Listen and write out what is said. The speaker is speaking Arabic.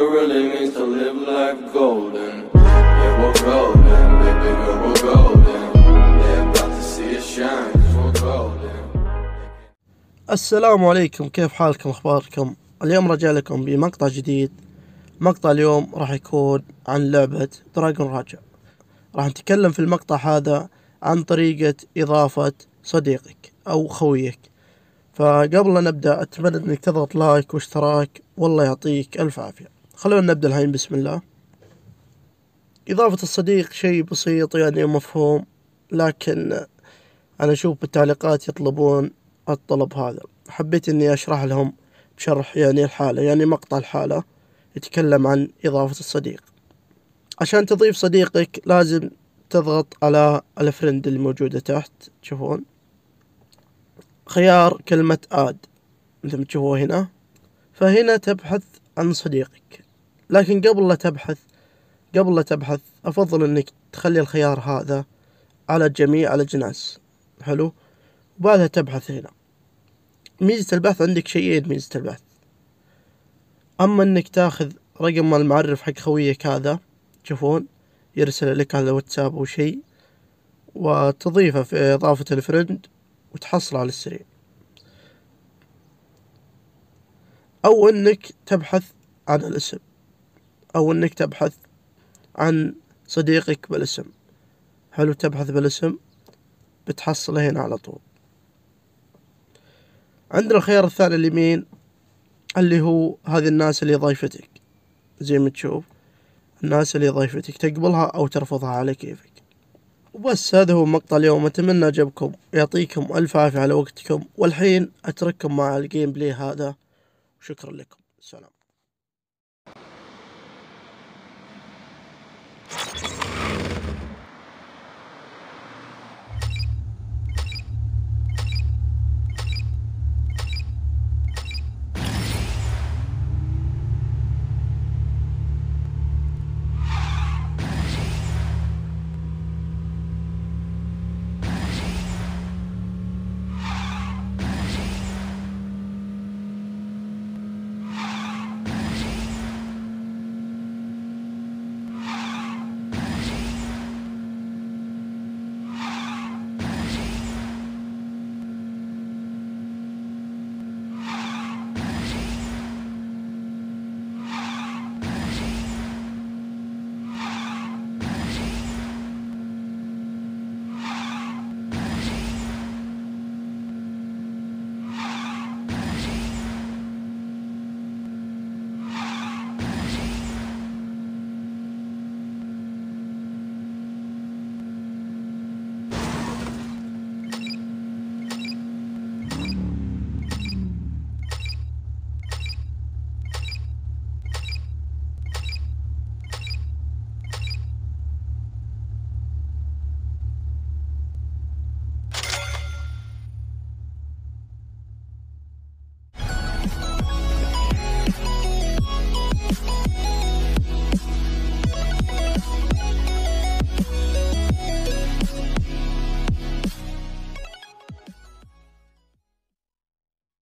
It really means to live life golden. Yeah, we're golden, baby girl, we're golden. They're about to see shine, السلام عليكم كيف حالكم اخباركم اليوم رجع لكم بمقطع جديد مقطع اليوم راح يكون عن لعبة دراجون راجع راح نتكلم في المقطع هذا عن طريقة إضافة صديقك أو خويك فقبل أن نبدأ أتمنى أنك تضغط لايك واشتراك والله يعطيك ألف عافية خلونا نبدأ الحين بسم الله إضافة الصديق شيء بسيط يعني مفهوم لكن أنا أشوف بالتعليقات يطلبون الطلب هذا حبيت إني أشرح لهم بشرح يعني الحالة يعني مقطع الحالة يتكلم عن إضافة الصديق عشان تضيف صديقك لازم تضغط على الفرند الموجودة تحت تشوفون خيار كلمة آد مثل ما تشوفوه هنا فهنا تبحث عن صديقك لكن قبل لا تبحث قبل لا تبحث أفضل إنك تخلي الخيار هذا على جميع الأجناس حلو وبعدها تبحث هنا ميزة البحث عندك شيئين ميزة البحث أما إنك تاخذ رقم المعرف حق خويك هذا تشوفون يرسل لك على واتساب أو شيء وتضيفه في إضافة الفرند وتحصله على السريع أو إنك تبحث عن الاسم أو أنك تبحث عن صديقك بالاسم حلو تبحث بالاسم بتحصله هنا على طول عندنا الخيار الثاني اليمين اللي هو هذه الناس اللي ضيفتك زي ما تشوف الناس اللي ضيفتك تقبلها أو ترفضها على كيفك وبس هذا هو مقطع اليوم أتمنى عجبكم يعطيكم ألف عافية على وقتكم والحين أترككم مع الجيم بلاي هذا وشكرا لكم سلام